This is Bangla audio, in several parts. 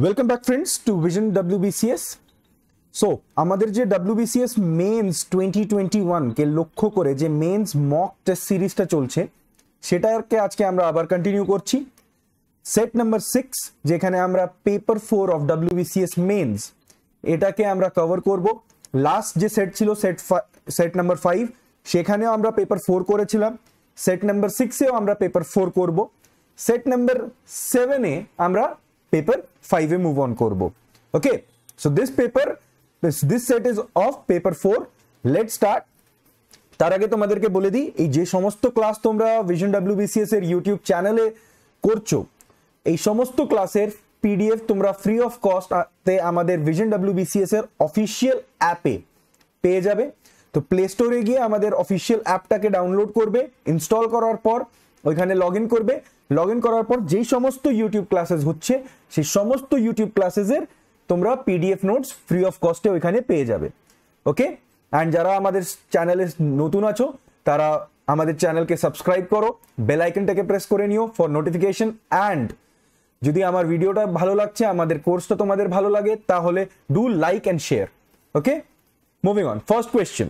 Welcome back friends to vision WBCS so আমাদের যে ডাব্লিউবিসিএস মেন্স টোয়েন্টি টোয়েন্টি ওয়ানকে লক্ষ্য করে যে মেন্স মক টেস্ট সিরিজটা চলছে সেটাকে আজকে আমরা আবার কন্টিনিউ করছি সেট নাম্বার সিক্স যেখানে আমরা paper four of WBCS mains এটাকে আমরা কভার করব লাস্ট যে সেট ছিল সেট সেট নাম্বার ফাইভ সেখানেও আমরা পেপার ফোর করেছিলাম সেট নাম্বার সিক্সেও আমরা পেপার ফোর করব সেট নাম্বার সেভেনে আমরা পেপার ফাইভে মুভ অন করব okay so this paper this set is of paper four let start তার আগে তোমাদেরকে বলে দিই এই যে সমস্ত ক্লাস তোমরা ভিশন ডাব্লিউ বিসিএস এর ইউটিউব চ্যানেলে করছো এই সমস্ত ক্লাসের পিডিএফ তোমরা ফ্রি অফ কস্টতে আমাদের ভিশন ডাব্লিউবিসিএস এর অফিসিয়াল অ্যাপে পেয়ে যাবে তো প্লে স্টোরে গিয়ে আমাদের অফিসিয়াল অ্যাপটাকে ডাউনলোড করবে ইনস্টল করার পর ওইখানে লগ করবে লগ করার পর যেই সমস্ত ইউটিউব ক্লাসেস হচ্ছে সেই সমস্ত ইউটিউব ক্লাসেসের তোমরা পিডিএফ নোটস ফ্রি অফ কস্টে ওইখানে পেয়ে যাবে ওকে অ্যান্ড যারা আমাদের চ্যানেলে নতুন আছো তারা আমাদের চ্যানেলকে সাবস্ক্রাইব করো বেল আইকনটাকে প্রেস করে নিও ফর নোটিফিকেশন অ্যান্ড যদি আমার ভিডিওটা ভালো লাগছে আমাদের কোর্সটা তোমাদের ভালো লাগে তাহলে do like and share okay moving on first question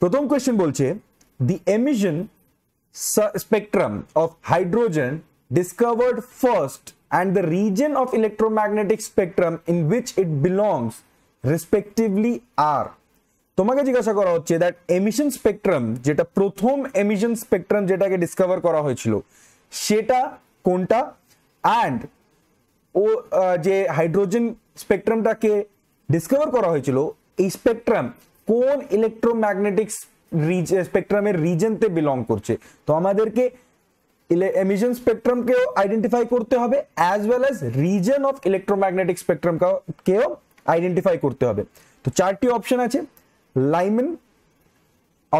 প্রথম কোয়েশ্চেন বলছে the emission spectrum of hydrogen discovered first and the region of electromagnetic spectrum in which it belongs respectively are তোমাকে জিজ্ঞাসা করা হচ্ছে দ্যাট এমিশন স্পেকট্রাম যেটা প্রথম এমিশন স্পেকট্রাম যেটাকে ডিসকভার করা হয়েছিল সেটা কোনটা অ্যান্ড ও যে হাইড্রোজেন স্পেকট্রামটাকে ডিসকভার করা হয়েছিল এই স্পেকট্রাম কোন ইলেকট্রোম্যাগনেটিক স্পেকট্রামের রিজনতে বিলং করছে তো আমাদেরকে এমিশন স্পেকট্রামকেও আইডেন্টিফাই করতে হবে as well as reason of electromagnetic স্পেকট্রামকেও আইডেন্টিফাই করতে হবে তো চারটি অপশন আছে Lyman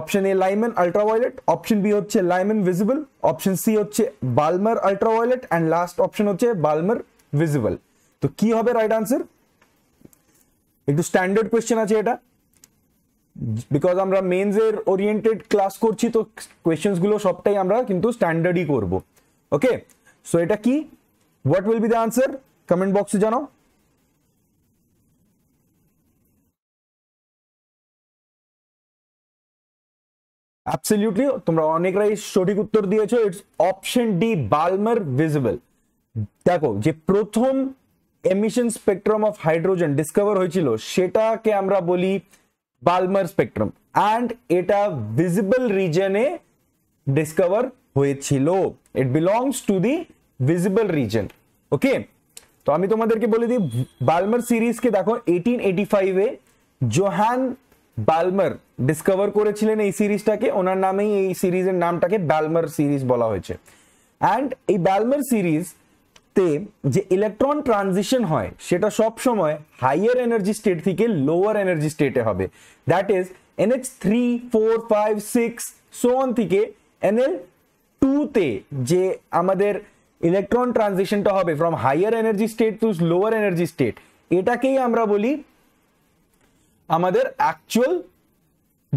option A Lyman ultraviolet option B হচ্ছে লাইমেন ভিজিবল অপশন সি হচ্ছে Balmer ultraviolet and last option হচ্ছে বালমার ভিজিবল তো কি হবে রাইট আনসার একটু স্ট্যান্ডার্ড কোয়েশ্চেন আছে এটা বিকজ আমরা এর ওরিয়েন্টেড ক্লাস করছি তো গুলো সবটাই আমরা কিন্তু স্ট্যান্ডার্ডই করব ওকে সো এটা কি what will be the answer comment বক্সে জানাও অ্যাবসলিউটলি তোমরা অনেকরাই সঠিক উত্তর দিয়েছো it's option D Balmer visible দেখো যে প্রথম emission spectrum of hydrogen discover হয়েছিল সেটাকে আমরা বলি बालमर स्पेक्ट्रम एंड एटा विजिबल रीजन ए डिस्कवर हुए चिलो it belongs to the visible region okay तो आमी तो के बोले थे बालमर सीरीज के देखो 1885 में जोहान बालमर डिस्कवर कोरे चिले ने सीरीज टाके उनका नाम ही ये सीरीज के नाम टाके बालमर सीरीज बोला हुए चे एंड ये बालमर सीरीज তে যে ইলেকট্রন ট্রানজিশন হয় সেটা সব সময় হাইয়ার এনার্জি স্টেট থেকে লোয়ার এনার্জি স্টেটে হবে that is NH three four five six seven থেকে এনএল টুতে যে আমাদের ইলেকট্রন ট্রানজিশনটা হবে from higher energy state to lower energy state এটাকেই আমরা বলি আমাদের actual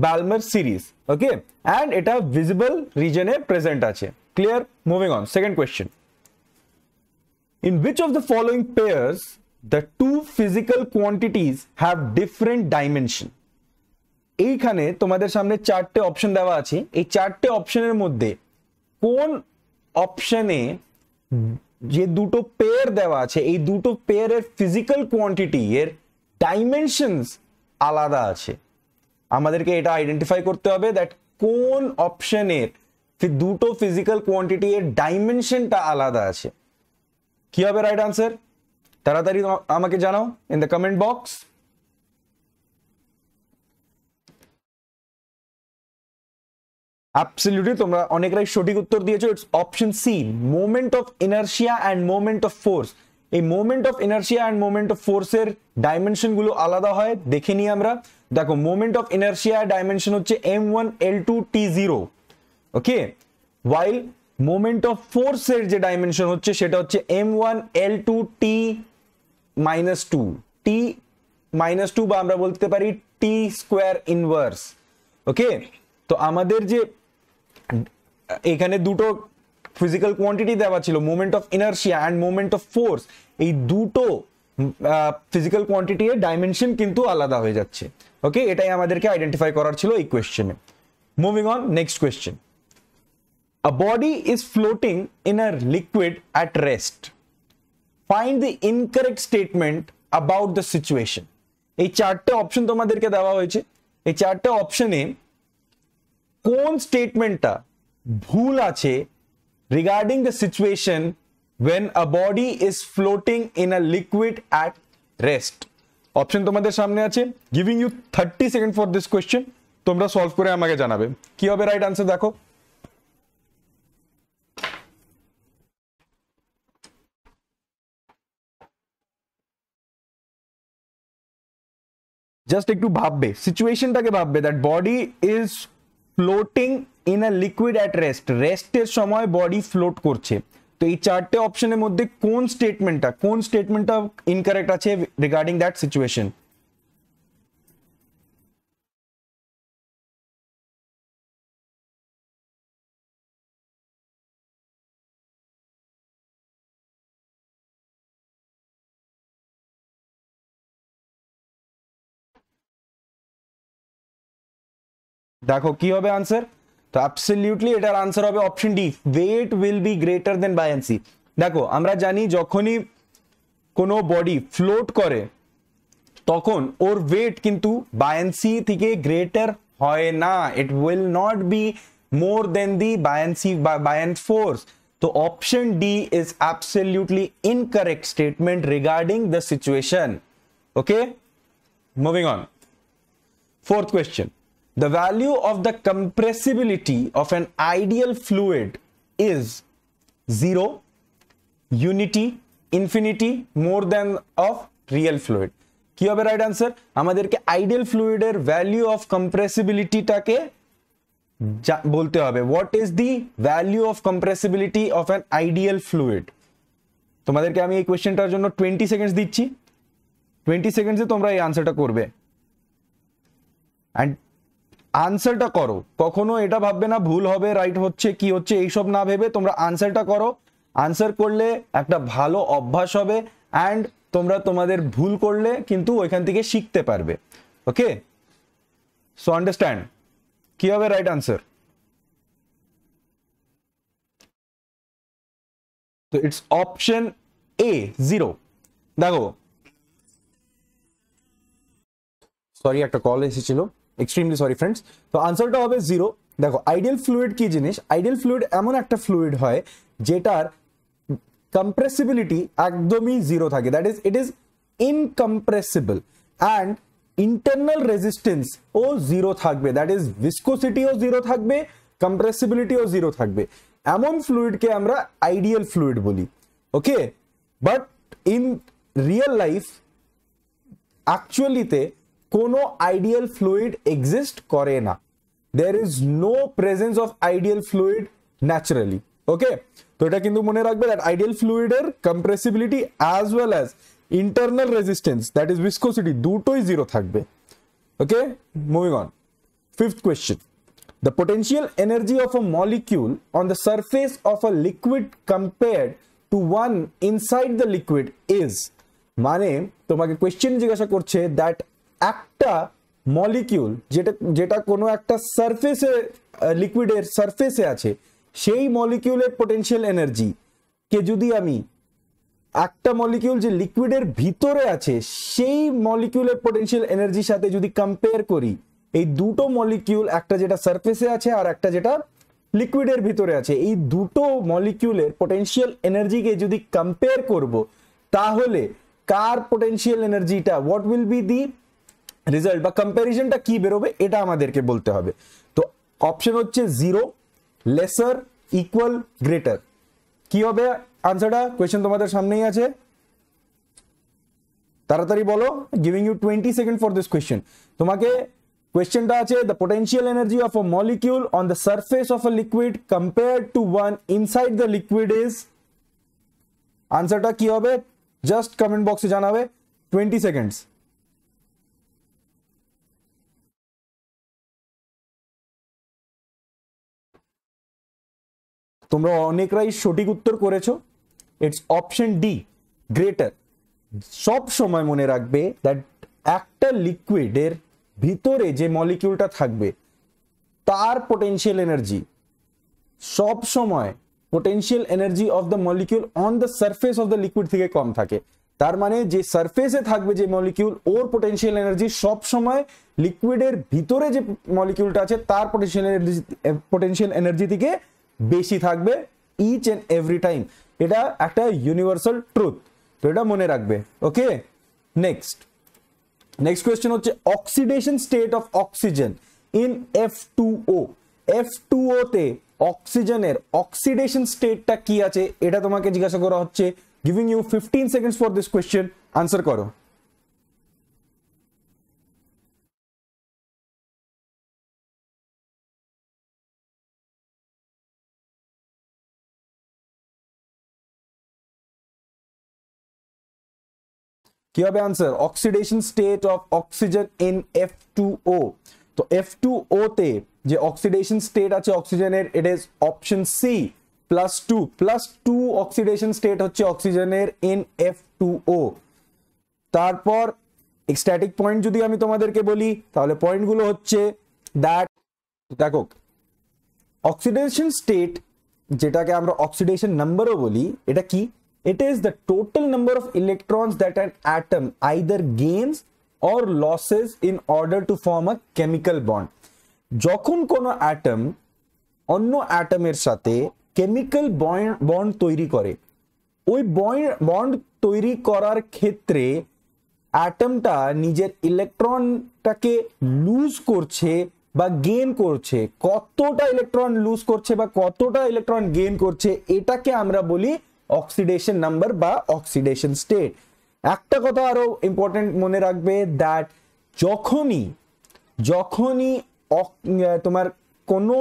Balmer series okay and এটা ভিজিবল রিজনে প্রেজেন্ট আছে clear moving on second question In which of the following pairs the two physical quantities have different dimension? এইখানে তোমাদের সামনে চারটে অপশন দেওয়া আছে এই চারটে অপশনের মধ্যে কোন অপশনে যে দুটো পেয়ার দেওয়া আছে এই দুটো পেয়ারের ফিজিক্যাল কোয়ান্টিটি এর ডাইমেনশনস আলাদা আছে আমাদেরকে এটা আইডেন্টিফাই করতে হবে দ্যাট কোন অপশনের দুটো ফিজিক্যাল কোয়ান্টিটি এর ডাইমেনশনটা আলাদা আছে কি হবে রাইট আনসার তাড়াতাড়ি আমাকে জানাও in the comment box absolutely তোমরা অনেকরাই সঠিক উত্তর দিয়েছো it's option C moment of inertia and moment of force এই moment of inertia and moment of ফোর্সের ডাইমেনশনগুলো আলাদা হয় দেখে নিই আমরা দেখো মোমেন্ট অফ ইনার্শিয়া ডাইমেনশন হচ্ছে M one L two T zero okay while moment of ফোর্সের যে ডাইমেনশন হচ্ছে সেটা হচ্ছে M one L two T minus two T minus two বা আমরা বলতে পারি টি স্কোয়ার ইনভার্স ওকে তো আমাদের যে এখানে দুটো ফিজিক্যাল কোয়ান্টিটি দেওয়া ছিল moment of inertia and moment of force এই দুটো ফিজিক্যাল কোয়ান্টিটি এর ডাইমেনশন কিন্তু আলাদা হয়ে যাচ্ছে ওকে এটাই আমাদেরকে আইডেন্টিফাই করার ছিল এই কোয়েশ্চেনে moving on next question A body is floating in a liquid at rest. Find the incorrect statement about the situation. এই চারটে অপশন তোমাদেরকে দেওয়া হয়েছে এই চারটে অপশনে কোন স্টেটমেন্টটা ভুল আছে regarding the situation when a body is floating in a liquid at rest option তোমাদের সামনে আছে giving you thirty second for this question তোমরা সলভ করে আমাকে জানাবে কি হবে রাইট আনসার দেখো জাস্ট একটু ভাববে সিচুয়েশনটাকে ভাববে that body is floating in a liquid at rest রেস্টের সময় বডি ফ্লোট করছে তো এই চারটে অপশনের মধ্যে কোন স্টেটমেন্টটা কোন স্টেটমেন্টটা ইনকারেক্ট আছে রিগার্ডিং দ্যাট সিচুয়েশন দেখো কি হবে আনসার তো অ্যাবসলিউটলি এটার আনসার হবে option D weight will be greater than buoyancy দেখো আমরা জানি যখনই কোনো বডি ফ্লোট করে তখন ওর ওয়েট কিন্তু বায়ান্সি থেকে গ্রেটার হয় না it will not be more than the buoyancy buoyant force तो option D is absolutely incorrect statement regarding the situation okay moving on fourth question The value of the compressibility of an ideal fluid is 0, unity, infinity more than of real fluid. কি হবে রাইট আনসার আমাদেরকে আইডিয়াল ফ্লুইডের ভ্যালু অফ কম্প্রেসিবিলিটিটাকে বলতে হবে what is the value of compressibility of an ideal fluid তোমাদেরকে আমি এই কোয়েশ্চেনটার জন্য টোয়েন্টি সেকেন্ডস দিচ্ছি টোয়েন্টি সেকেন্ডসে তোমরা এই আনসারটা করবে অ্যান্ড আনসারটা করো কখনো এটা ভাববে না ভুল হবে রাইট হচ্ছে কি হচ্ছে এইসব না ভেবে তোমরা আনসারটা করো আনসার করলে একটা ভালো অভ্যাস হবে অ্যান্ড তোমরা তোমাদের ভুল করলে কিন্তু ওইখান থেকে শিখতে পারবে ওকে সো আন্ডারস্ট্যান্ড কি হবে রাইট আনসার তো ইটস অপশন এ জিরো দেখো সরি একটা কল এসেছিল एक्सट्रीमलि सरि फ्रेंड्स तो आंसर जीरो देखो आईडियल फ्लुइड की जिस आईडियल फ्लुइड एम एक्ट फ्लुइड है जेटार कम्प्रेसिबिलिटी एकदम ही जिरो थे that is it is incompressible and internal resistance ओ जिरो थे दैट इज विस्कोसिटी जिरो थे कम्प्रेसिबिलिटी जिरो थे एम फ्लुइड के आईडियल फ्लुइड बोली okay but in real life actual কোনো আইডিয়াল ফ্লুইড এক্সিস্ট করে না there is no presence of ideal fluid naturally okay তো এটা কিন্তু মনে রাখবে দ্যাট আইডিয়াল ফ্লুইডের compressibility as well as internal resistance that is viscosity দুটোই জিরো থাকবে okay moving on fifth question the potential energy of a molecule on the surface of a liquid compared to one inside the liquid is মানে তোমাকে কোয়েশ্চেন জিজ্ঞাসা করছে দ্যাট একটা মলিকিউল যেটা যেটা কোনো একটা সারফেসে লিকুইডের সারফেসে আছে সেই মলিকিউলের পোটেনশিয়াল এনার্জি কে যদি আমি একটা মলিকিউল যে লিকুইডের ভিতরে আছে সেই মলিকিউলের পোটেনশিয়াল এনার্জির সাথে যদি কম্পেয়ার করি এই দুটো মলিকিউল একটা যেটা সারফেসে আছে আর একটা যেটা লিকুইডের ভিতরে আছে এই দুটো মলিকিউলের পোটেনশিয়াল এনার্জিকে যদি কম্পেয়ার করব তাহলে কার পোটেনশিয়াল এনার্জিটা what will be the result বা কম্প্যারিজনটা কি বেরোবে এটা আমাদেরকে বলতে হবে তো অপশন হচ্ছে জিরো লেসার ইকুয়াল গ্রেটার কি হবে আনসারটা কোয়েশ্চেন তোমাদের সামনেই আছে তাড়াতাড়ি বলো giving you twenty second for this question তোমাকে কোয়েশ্চেনটা আছে the potential energy of a molecule on the surface of a liquid compare to one inside the liquid is আনসারটা কি হবে জাস্ট কমেন্ট বক্সে জানাবে টোয়েন্টি সেকেন্ডস তোমরা অনেকরাই সঠিক উত্তর করেছো ইটস অপশন ডি গ্রেটার সব সময় মনে রাখবে দ্যাট একটা লিকুইডের ভিতরে যে মলিকিউলটা থাকবে তার পোটেন্সিয়াল এনার্জি সব সময় potential energy of the molecule on the surface of the liquid থেকে কম থাকে তার মানে যে সারফেসে থাকবে যে মলিকিউল ওর পোটেন্সিয়াল এনার্জি সব সময় লিকুইডের ভিতরে যে মলিকিউলটা আছে তার পোটেন্সিয়াল এনার্জি পোটেন্সিয়াল এনার্জি থেকে বেশি থাকবে ইচ অ্যান্ড এভরি টাইম এটা একটা ইউনিভার্সাল ট্রুথ তো এটা মনে রাখবে ওকে নেক্সট নেক্সট কোয়েশ্চেন হচ্ছে oxidation state of oxygen in F two O F two ওতে অক্সিজেনের অক্সিডেশন স্টেটটা কি আছে এটা তোমাকে জিজ্ঞাসা করা হচ্ছে giving you fifteen seconds for this question answer করো কি হবে answer oxidation state of oxygen in F two O তো এফ টু ও তে যে অক্সিডেশন স্টেট আছে অক্সিজেনের it is option C plus two plus two oxidation state হচ্ছে অক্সিজেনের ইন এফ টু ও তারপর স্ট্যাটিক পয়েন্ট যদি আমি তোমাদেরকে বলি তাহলে পয়েন্টগুলো হচ্ছে দ্যাট দেখো অক্সিডেশন স্টেট যেটাকে আমরা অক্সিডেশন নাম্বারও বলি এটা কি It is the total number of electrons that an atom either gains or loses in order to form a chemical bond. যখন কোনো অ্যাটম অন্য অ্যাটমের সাথে কেমিক্যাল বন্ড তৈরি করে ওই বন্ড তৈরি করার ক্ষেত্রে অ্যাটমটা নিজের ইলেকট্রনটাকে লুজ করছে বা গেন করছে কতটা ইলেকট্রন লুজ করছে বা কতটা ইলেকট্রন গেন করছে এটাকে আমরা বলি অক্সিডেশন নাম্বার বা অক্সিডেশন স্টেট একটা কথা আরও ইম্পর্টেন্ট মনে রাখবে দ্যাট যখনই যখনই তোমার কোনো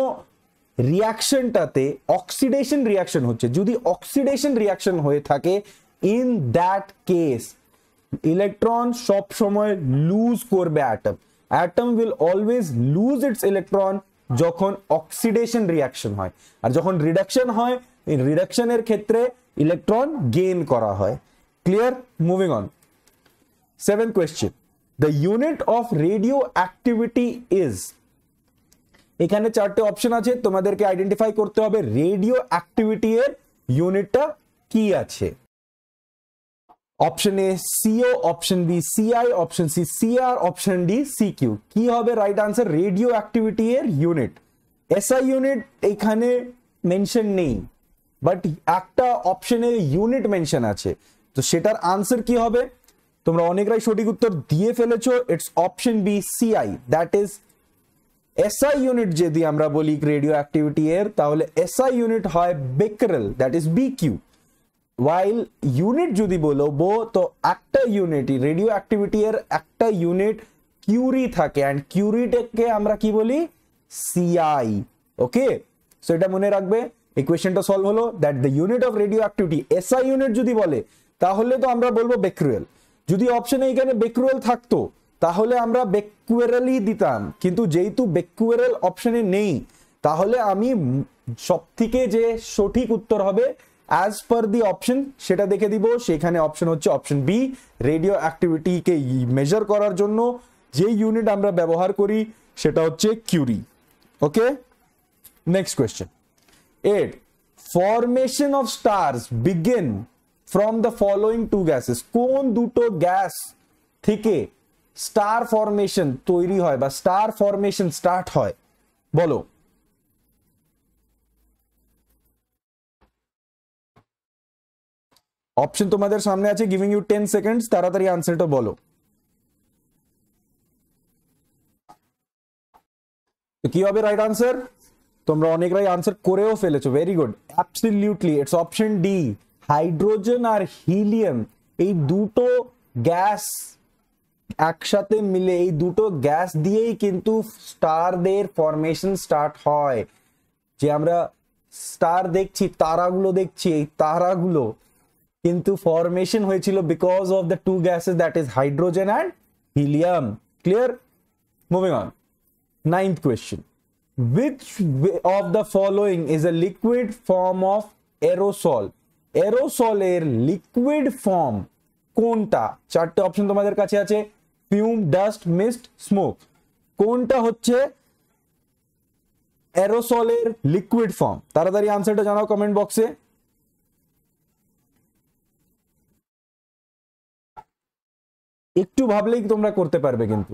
রিয়াকশনটাতে অক্সিডেশন রিয়াকশন হচ্ছে যদি অক্সিডেশন রিয়াকশন হয়ে থাকে ইন দ্যাট কেস ইলেকট্রন সব সময় লুজ করবে atom atom will always lose its electron যখন অক্সিডেশন রিয়াকশন হয় আর যখন রিডাকশন হয় রিডাকশনের ক্ষেত্রে ইলেকট্রন গেইন করা হয় clear moving on seven question the unit of radioactivity is এখানে চারটে অপশন আছে তোমাদেরকে আইডেন্টিফাই করতে হবে রেডিও অ্যাক্টিভিটি এর ইউনিটটা কি আছে option A CO option B CI option C CR option D CQ কি হবে রাইট আনসার রেডিও অ্যাক্টিভিটি এর ইউনিট এসআই ইউনিট এখানে মেনশন নেই বাট একটা অপশনে ইউনিট মেনশন আছে তো সেটার আনসার কি হবে তোমরা অনেকরাই সঠিক উত্তর দিয়ে ফেলেছো it's option B CI that is SI unit যদি আমরা বলি রেডিও অ্যাক্টিভিটি এর তাহলে এসআই ইউনিট হয় becquerel that is B Q while unit যদি বলো বো তো একটা ইউনিট রেডিও অ্যাক্টিভিটি এর একটা ইউনিট কিউরি থাকে অ্যান্ড কিউরিটাকে আমরা কি বলি সিআই ওকে সো এটা মনে রাখবে এই কোয়েশ্চেনটা সলভ হলো that the unit of radioactivity SI unit যদি বলে তাহলে তো আমরা বলবো বেক্রুয়েল যদি অপশনে এখানে বেক্রুয়েল থাকতো তাহলে আমরা বেকুয়েরালই দিতাম কিন্তু যেহেতু বেকুয়েরাল অপশনে নেই তাহলে আমি সবথেকে যে সঠিক উত্তর হবে অ্যাজ পার দি অপশন সেটা দেখে দিব সেখানে অপশন হচ্ছে অপশন বি রেডিও অ্যাক্টিভিটিকে মেজার করার জন্য যে ইউনিট আমরা ব্যবহার করি সেটা হচ্ছে curie okay next question 8 formation of stars begin from the following two gases কোন দুটো গ্যাস থেকে স্টার ফরমেশন তৈরি হয় বা স্টার ফরমেশন স্টার্ট হয় বলো অপশন তোমাদের সামনে আছে গিভিং ইউ টেন সেকেন্ডস তাড়াতাড়ি আনসারটা বলো তো কি হবে রাইট আনসার তোমরা অনেকরাই আনসার করেও ফেলেছো very good absolutely it's option D hydrogen আর হিলিয়াম এই দুটো গ্যাস একসাথে মিলে এই দুটো গ্যাস দিয়েই কিন্তু স্টারদের ফরমেশন স্টার্ট হয় যে আমরা স্টার দেখছি তারাগুলো দেখছি এই তারাগুলো কিন্তু ফরমেশন হয়েছিল because of the two gases that is hydrogen and helium clear moving on ninth question which of the following is a liquid form of aerosol aerosol এর liquid form কোনটা চারটি অপশন তোমাদের কাছে আছে ফিউম ডাস্ট মিস্ট স্মোক কোনটা হচ্ছে অ্যারোসলের লিকুইড ফর্ম তাড়াতাড়ি আনসারটা জানাও কমেন্ট বক্সে একটু ভাবলেই তোমরা করতে পারবে কিন্তু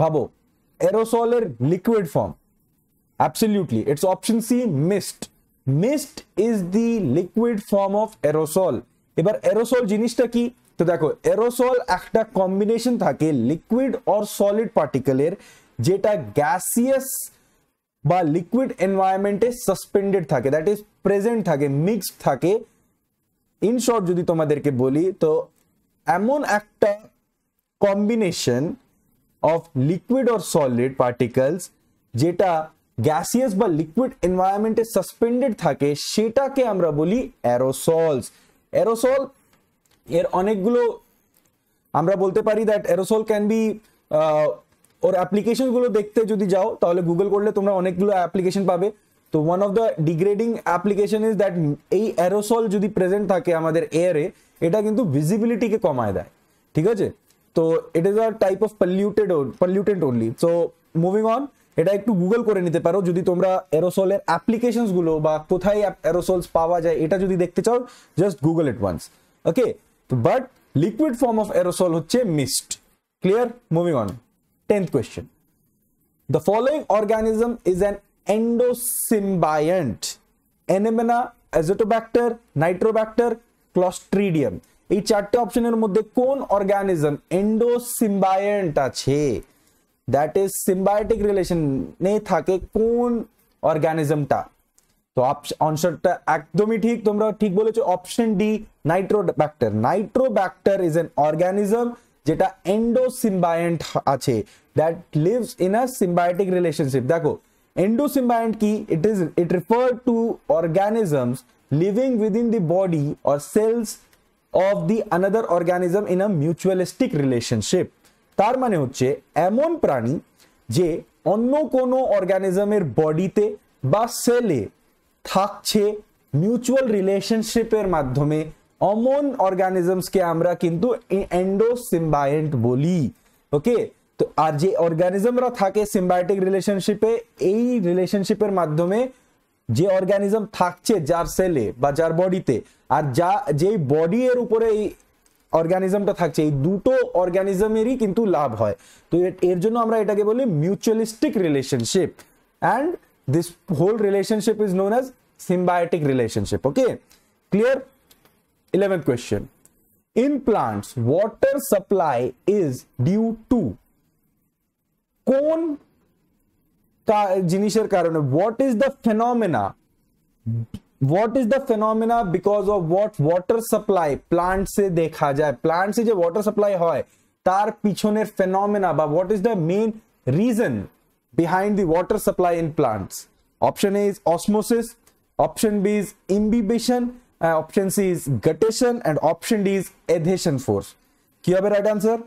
ভাবো এরোসলের liquid form Absolutely. It's option C, mist. Mist is the liquid form of aerosol এবার এরোসল জিনিসটা কি তো দেখো এরোসল একটা কম্বিনেশন থাকে লিকুইড অর সলিড পার্টিকেলের যেটা গ্যাসিয়াস বা লিকুইড এনভায়রনমেন্টে সাসপেন্ডেড থাকে দ্যাট ইজ প্রেজেন্ট থাকে মিক্সড থাকে ইন শর্ট যদি তোমাদেরকে বলি তো এমন একটা combination of liquid or solid particles যেটা গ্যাসিয়াস বা লিকুইড এনভায়রনমেন্টে সাসপেন্ডেড থাকে সেটাকে আমরা বলি অ্যারোসলস অ্যারোসল এর অনেকগুলো আমরা বলতে পারি দ্যাট অ্যারোসল ক্যান বি ওর অ্যাপ্লিকেশনগুলো দেখতে যদি যাও তাহলে গুগল করলে তোমরা অনেকগুলো অ্যাপ্লিকেশন পাবে তো one of the degrading application is that এই অ্যারোসল যদি প্রেজেন্ট থাকে আমাদের এয়ারে এটা কিন্তু ভিজিবিলিটিকে কমায় দেয় ঠিক আছে তো it is a type of polluted pollutant only so moving on এটা একটু গুগল করে নিতে পারো যদি তোমরা অ্যারোসলের গুলো বা কোথায় অ্যারোসলস পাওয়া যায় এটা যদি দেখতে চাও just Google it once okay but liquid form of aerosol হচ্ছে mist clear moving on tenth question the following organism is an endosymbiont এনেমেনা অ্যাজোটোব্যাক্টার নাইট্রোব্যাক্টার ক্লস্ট্রিডিয়াম এই চারটে অপশনের মধ্যে কোন অর্গানিজম এন্ডোসিম্বায়েন্ট আছে दैट इज सिम्बायोटिक रिलेशन ने থাকে কোন অর্গানিজমটা তো অনসারটা একদমই ঠিক তোমরা ঠিক বলেছো option D Nitrobacter Nitrobacter is an organism যেটা এন্ডোসিম্বায়েন্ট আছে that lives in a symbiotic relationship দেখো एंडोसिम्बायंट की it is it referred to organisms living within the body or cells of the another organism in a mutualistic relationship তার মানে হচ্ছে এমন প্রাণী যে অন্য কোনো অর্গানিজমের বডিতে বা সেলে থাকছে মিউচুয়াল রিলেশনশিপের মাধ্যমে অমন অর্গানিজমসকে আমরা কিন্তু এন্ডোসিম্বায়েন্ট বলি ওকে তো আর যে অর্গানিজমরা থাকে সিম্বায়োটিক রিলেশনশিপে এই রিলেশনশিপের মাধ্যমে যে অর্গানিজম থাকছে যার সেলে বা যার বডিতে আর যা যেই বডি এর উপরে এই অর্গানিজম টা থাকছে এই দুটো অর্গানিজমেরই কিন্তু লাভ হয় তো এর জন্য আমরা এটাকে বলি mutualistic relationship and this whole relationship is known as symbiotic relationship okay clear 11th question in plants water supply is due to কোন জিনিসের কারণে what is the phenomena what is the phenomena because of what water supply plant से देखा जाए प्लांट से जो वॉटर सप्लाई है तार पिछने phenomena what is the main reason behind the supply in plant option A is osmosis option B is imbibition option C is guttation and option D is adhesion force की हम राइट आंसर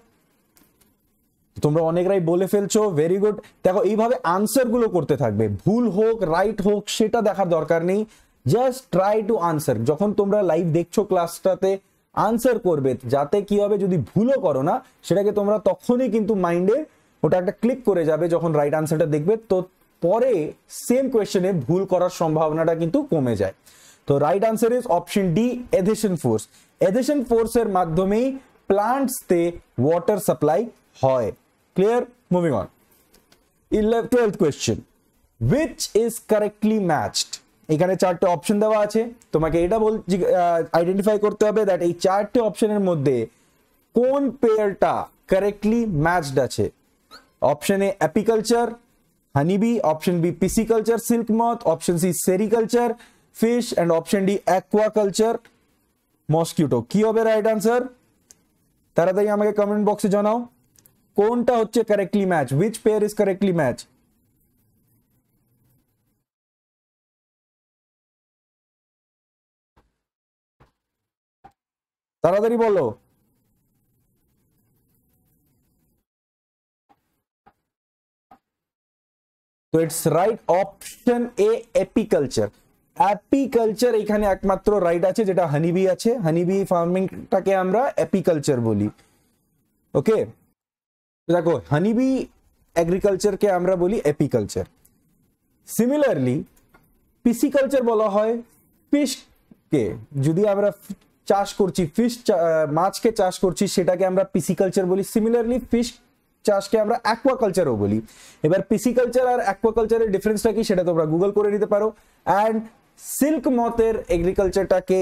वेरी गुड देखो आंसर गुलो करते भूल জাস্ট ট্রাই টু আনসার যখন তোমরা লাইভ দেখছো ক্লাসটাতে আনসার করবে যাতে কি হবে যদি ভুলও করো না সেটাকে তোমরা তখনই কিন্তু মাইন্ডে ওটা একটা ক্লিক করে যাবে যখন রাইট আনসারটা দেখবে তো পরে সেম কোয়েশ্চেনে ভুল করার সম্ভাবনাটা কিন্তু কমে যায় তো right answer is option D adhesion force adhesion ফোর্সের মাধ্যমেই প্লান্টসতে ওয়াটার সাপ্লাই হয় clear moving on eleven twelve question which is correctly matched এখানে চারটে অপশন দেওয়া আছে তোমাকে এটা বলছি আইডেন্টিফাই করতে হবে দ্যাট এই চারটে অপশনের মধ্যে কোন পেয়ারটা কারেক্টলি ম্যাচড আছে option A apiculture honeybee option B pisciculture silk moth option C sericulture fish and option D aquaculture mosquito কি হবে রাইট আনসার তাড়াতাড়ি আমাকে কমেন্ট বক্সে জানাও কোনটা হচ্ছে correctly match which pair is correctly match তাড়াতাড়ি বলো তো it's right option A apiculture apiculture এখানে একমাত্র রাইট আছে যেটা হানিবি আছে হানিবি ফার্মিংটাকে আমরা অ্যাপিকালচার বলি ওকে দেখো হানিবি অ্যাগ্রিকালচারকে আমরা বলি অ্যাপিকালচার সিমিলারলি পিসিকালচার বলা হয় ফিশকে যদি আমরা চাষ করছি ফিশ মাছকে চাষ করছি সেটাকে আমরা পিসিকালচার বলি সিমিলারলি ফিশ চাষকে আমরা অ্যাকোয়াকালচারও বলি এবার পিসিকালচার আর অ্যাকোয়াকালচারের ডিফারেন্সটা কি সেটা তোমরা গুগল করে নিতে পারো অ্যান্ড সিল্ক মথের এগ্রিকালচারটাকে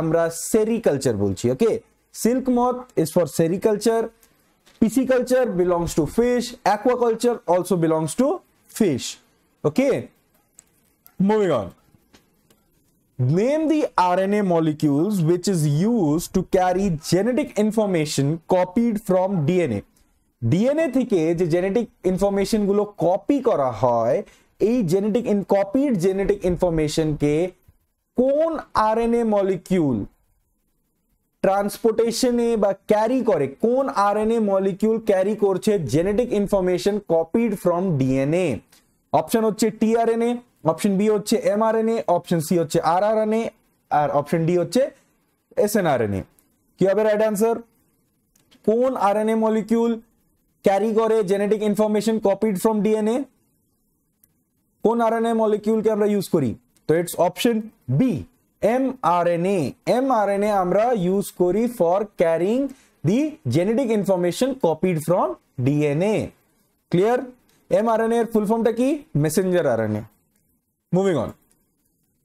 আমরা সেরিকালচার বলছি okay silk moth is for sericulture pisciculture belongs to fish aquaculture also belongs to fish okay moving on Name the RNA molecules which is used to carry genetic information copied from DNA. DNA থেকে যে জেনেটিক ইনফরমেশনগুলো কপি করা হয় এই জেনেটিক কপিড জেনেটিক ইনফরমেশনকে কোন আরএনএ মলিকিউল ট্রান্সপোর্টেশনে বা ক্যারি করে কোন আরএনএ মলিকিউল ক্যারি করছে genetic information copied from DNA option হচ্ছে টিআরএনএ অপশন বি হচ্ছে এমআরএনএ অপশন সি হচ্ছে আরআরএনএ আর অপশন ডি হচ্ছে এসএনআরএনএ কি হবে রাইট অ্যান্সার কোন আরএনএ মলিকিউল ক্যারি করে genetic information copied from DNA কোন আরএনএ মলিকিউলকে আমরা ইউজ করি তো it's option B M M R mRNA mRNA আমরা ইউজ করি for carrying the genetic information copied from DNA clear mRNA এর ফুল ফর্মটা কি messenger RNA Moving on.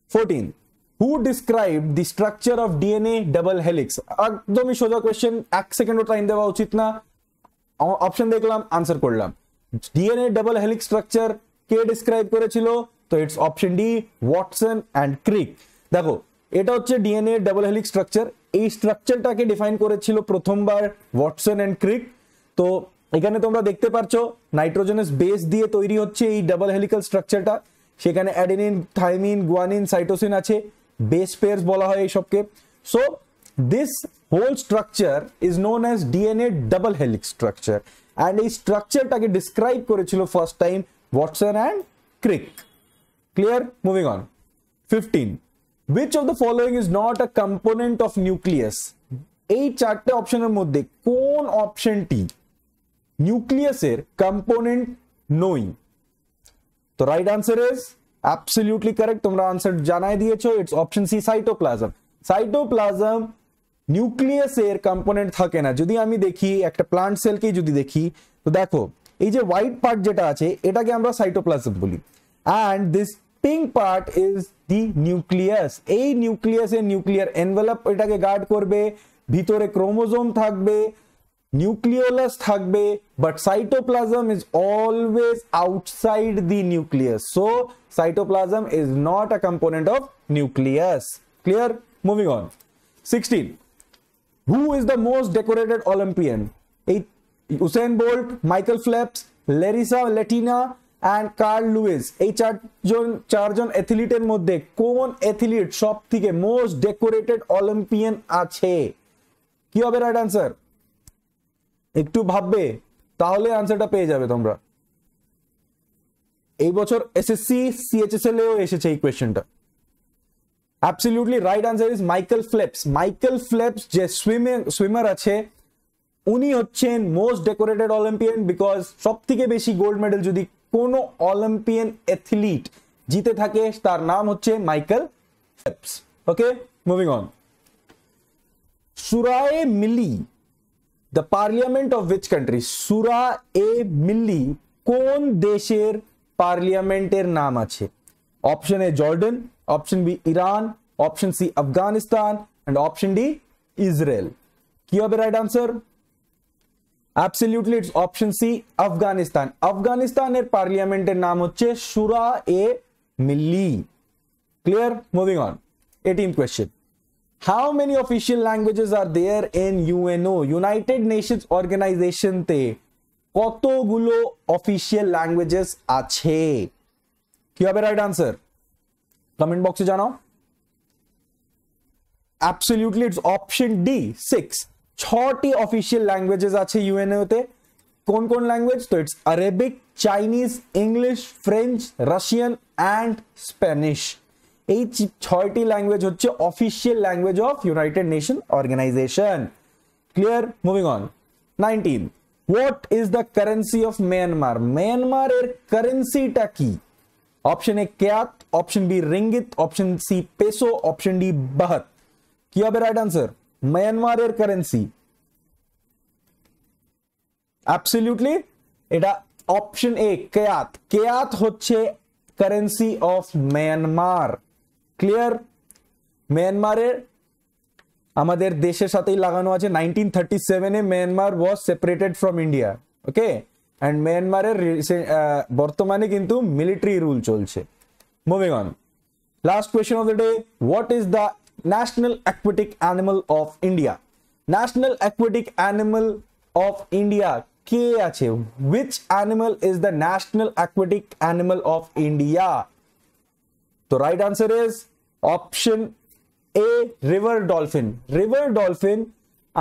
14. Who described the structure of DNA double helix? একদমই সোজা কোশ্চেন এক সেকেন্ডও টাইম দেওয়া উচিত না অপশন দেখলাম আনসার করলাম ডিএনএ ডাবল হেলিক্স স্ট্রাকচার কে ডিসক্রাইব করেছিল তো it's option D Watson and Crick দেখো এটা হচ্ছে ডিএনএ ডাবল হেলিক্স স্ট্রাকচার এই স্ট্রাকচারটাকে ডিফাইন করেছিল প্রথমবার ওয়াটসন অ্যান্ড ক্রিক তো এখানে তোমরা দেখতে পারছো নাইট্রোজেনাস বেস দিয়ে তৈরি হচ্ছে এই ডাবল হেলিক্যাল স্ট্রাকচারটা সেখানে অ্যাডেনিন থাইমিন গুয়ানিন সাইটোসিন আছে বেস পেয়ার্স বলা হয় এইসবকে so this whole structure is known as DNA double helix structure and এই স্ট্রাকচারটাকে ডিসক্রাইব করেছিল first time Watson and Crick clear moving on fifteen which of the following is not a component of nucleus এই চারটে অপশনের মধ্যে কোন অপশনটি নিউক্লিয়াসের কম্পোনেন্ট নোয়িং তো right answer is absolutely correct তোমরা আনসার জানাই দিয়েছো it's option C cytoplasm cytoplasm নিউক্লিয়াসের কম্পোনেন্ট থাকে না যদি আমি দেখি একটা প্লান্ট সেলকেই যদি দেখি তো দেখো এই যে হোয়াইট পার্ট যেটা আছে এটাকে আমরা সাইটোপ্লাজম বলি and this pink part is the nucleus এই নিউক্লিয়াসের নিউক্লিয়ার এনভেলপ এটাকে গার্ড করবে ভিতরে ক্রোমোজোম থাকবে nucleolus থাকবে but cytoplasm is always outside the nucleus so cytoplasm is not a component of nucleus clear moving on 16 who is the most decorated olympian Eight, usain bolt michael phelps larissa latina and Carl Lewis এই চারজন চারজন অ্যাথলিটের মধ্যে কোন অ্যাথলিট সব থেকে মোস্ট ডেকোরেটেড অলিম্পিয়ান আছে কি হবে রাইট অ্যান্সার একটু ভাববে তাহলে আনসারটা পেয়ে যাবে তোমরা এই বছর এসএসসি সিএচএসএল এও এসেছে এই কোয়েশ্চেনটা absolutely right answer is Michael Phelps Michael Phelps যে সুইমিং সুইমার আছে উনি হচ্ছেন মোস্ট ডেকোরেটেড অলিম্পিয়ান বিকজ সব থেকে বেশি গোল্ড মেডেল যদি কোনো অলিম্পিয়ান অ্যাথলিট জিতে থাকে তার নাম হচ্ছে Michael Phelps okay moving on সুরায় মিলি the parliament of which country সুরা এ মিল্লি কোন দেশের পার্লিয়ামেন্টের নাম আছে option A Jordan option B Iran option C Afghanistan and option D Israel কি হবে right answer absolutely it's option C Afghanistan আফগানিস্তানের পার্লিয়ামেন্টের নাম হচ্ছে সুরা এ মিল্লি clear moving on eighteen question how many official languages are there in uno united nations organization te koto gulo official languages ache kya hai right answer comment box e janao absolutely it's option d 6 choti official languages ache uno te kon kon language so it's arabic chinese english french russian and spanish language हम official language of United Nation organisation clear moving on nineteen what is the currency of Myanmar Myanmar एर करेंसी की option A kyat option B ringgit option C peso option D baht क्या राइट आंसर म्यांमार एर currency absolutely option A kyat क्या हम करेंसी ऑफ म्यांमार ক্লিয়ার মিয়ানমারের আমাদের দেশের সাথেই লাগানো আছে নাইনটিন থার্টি সেভেনে Myanmar was separated from India okay and মিয়ানমারের বর্তমানে কিন্তু মিলিটারি রুল চলছে moving on last question of the day what is the national aquatic animal of India national aquatic animal of India কে আছে which animal is the national aquatic animal of India তো right answer is option A river dolphin river dolphin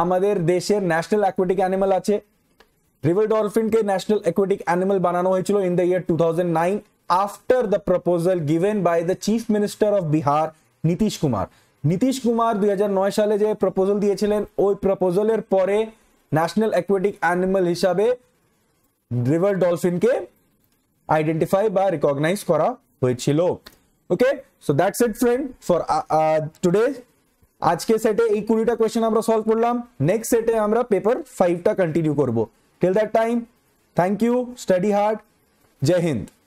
আমাদের দেশের ন্যাশনাল অ্যাকুয়েটিক অ্যানিমাল আছে রিভার ডলফিনকে ন্যাশনাল অ্যাকুয়েটিক অ্যানিমাল বানানো হয়েছিল in the year two thousand nine after the proposal given by the chief minister of Bihar Nitish Kumar Nitish Kumar দুই সালে যে প্রপোজাল দিয়েছিলেন ওই প্রপোজালের পরে ন্যাশনাল অ্যাকুয়েটিক অ্যানিমাল হিসাবে রিভার ডলফিনকে আইডেন্টিফাই বা রিকগনাইজ করা হয়েছিল okay so that's it friend for today आज के सेटे एक कुड़ीटा क्वेश्चन हमरा सॉल्व कर लाम नेक्स्ट सेटे हमरा पेपर फाइव टा कंटिन्यू करबो till that time thank you study hard Jai Hind